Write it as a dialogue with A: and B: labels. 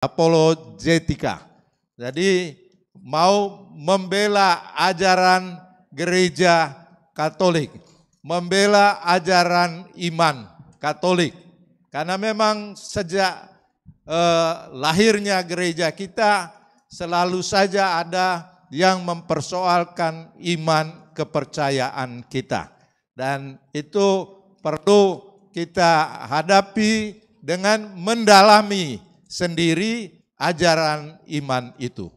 A: apologetika. Jadi mau membela ajaran gereja Katolik, membela ajaran iman Katolik. Karena memang sejak eh, lahirnya gereja kita selalu saja ada yang mempersoalkan iman kepercayaan kita. Dan itu perlu kita hadapi dengan mendalami sendiri ajaran iman itu.